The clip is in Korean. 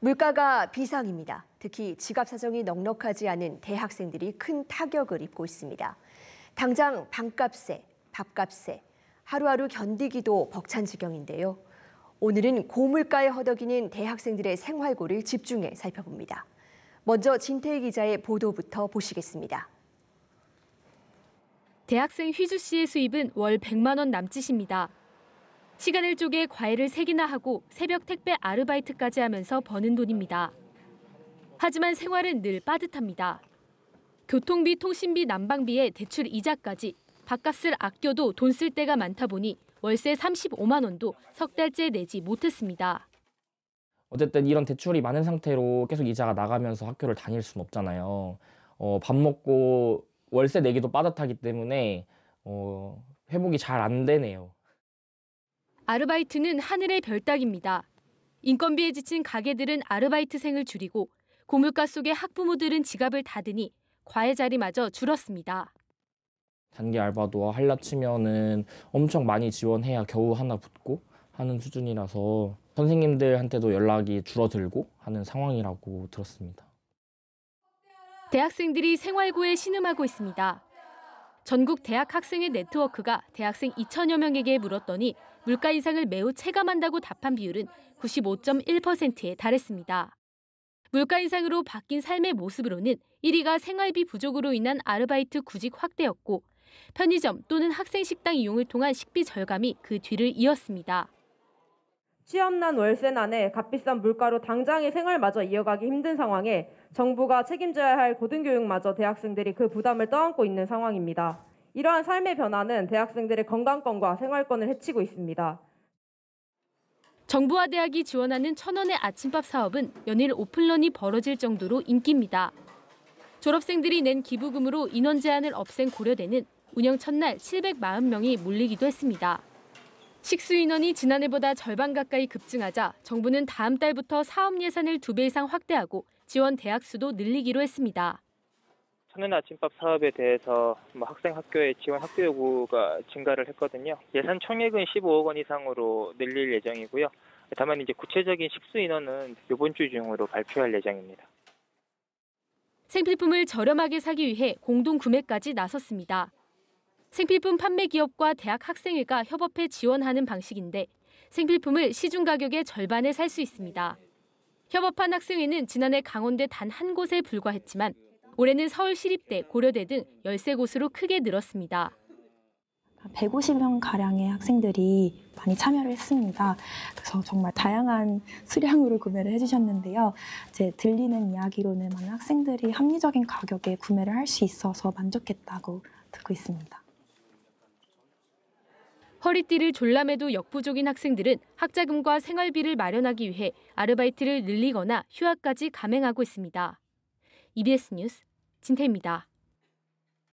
물가가 비상입니다. 특히 지갑 사정이 넉넉하지 않은 대학생들이 큰 타격을 입고 있습니다. 당장 방값에밥값에 하루하루 견디기도 벅찬 지경인데요. 오늘은 고물가에 허덕이는 대학생들의 생활고를 집중해 살펴봅니다. 먼저 진태희 기자의 보도부터 보시겠습니다. 대학생 휘주 씨의 수입은 월 100만 원 남짓입니다. 시간을 쪼개 과일을 세기나 하고 새벽 택배 아르바이트까지 하면서 버는 돈입니다. 하지만 생활은 늘 빠듯합니다. 교통비, 통신비, 난방비에 대출 이자까지 밥값을 아껴도 돈 쓸 때가 많다 보니 월세 35만 원도 석 달째 내지 못했습니다. 어쨌든 이런 대출이 많은 상태로 계속 이자가 나가면서 학교를 다닐 수는 없잖아요. 어, 밥 먹고 월세 내기도 빠듯하기 때문에 어, 회복이 잘 안 되네요. 아르바이트는 하늘의 별따기입니다. 인건비에 지친 가게들은 아르바이트생을 줄이고 고물가 속에 학부모들은 지갑을 닫으니 과외 자리마저 줄었습니다. 단기 알바도 할라 치면은 엄청 많이 지원해야 겨우 하나 붙고 하는 수준이라서 선생님들한테도 연락이 줄어들고 하는 상황이라고 들었습니다. 대학생들이 생활고에 신음하고 있습니다. 전국 대학 학생회 네트워크가 대학생 2천여 명에게 물었더니 물가 인상을 매우 체감한다고 답한 비율은 95.1%에 달했습니다. 물가 인상으로 바뀐 삶의 모습으로는 1위가 생활비 부족으로 인한 아르바이트 구직 확대였고 편의점 또는 학생 식당 이용을 통한 식비 절감이 그 뒤를 이었습니다. 취업난 월세난에 값비싼 물가로 당장의 생활마저 이어가기 힘든 상황에 정부가 책임져야 할 고등교육마저 대학생들이 그 부담을 떠안고 있는 상황입니다. 이러한 삶의 변화는 대학생들의 건강권과 생활권을 해치고 있습니다. 정부와 대학이 지원하는 천원의 아침밥 사업은 연일 오픈런이 벌어질 정도로 인기입니다. 졸업생들이 낸 기부금으로 인원 제한을 없앤 고려대는 운영 첫날 740명이 몰리기도 했습니다. 식수 인원이 지난해보다 절반 가까이 급증하자 정부는 다음 달부터 사업 예산을 두 배 이상 확대하고 지원 대학 수도 늘리기로 했습니다. 선은 아침밥 사업에 대해서 뭐 학생 학교의 지원 학교 요구가 증가를 했거든요. 예산 총액은 15억 원 이상으로 늘릴 예정이고요. 다만 이제 구체적인 식수 인원은 이번 주 중으로 발표할 예정입니다. 생필품을 저렴하게 사기 위해 공동 구매까지 나섰습니다. 생필품 판매 기업과 대학 학생회가 협업해 지원하는 방식인데 생필품을 시중 가격의 절반에 살 수 있습니다. 협업한 학생회는 지난해 강원대 단 한 곳에 불과했지만 올해는 서울시립대, 고려대 등 13곳으로 크게 늘었습니다. 150명 가량의 학생들이 많이 참여를 했습니다. 그래서 정말 다양한 수량으로 구매를 해주셨는데요. 제 들리는 이야기로는 많은 학생들이 합리적인 가격에 구매를 할 수 있어서 만족했다고 듣고 있습니다. 허리띠를 졸라매도 역부족인 학생들은 학자금과 생활비를 마련하기 위해 아르바이트를 늘리거나 휴학까지 감행하고 있습니다. EBS 뉴스 진태입니다.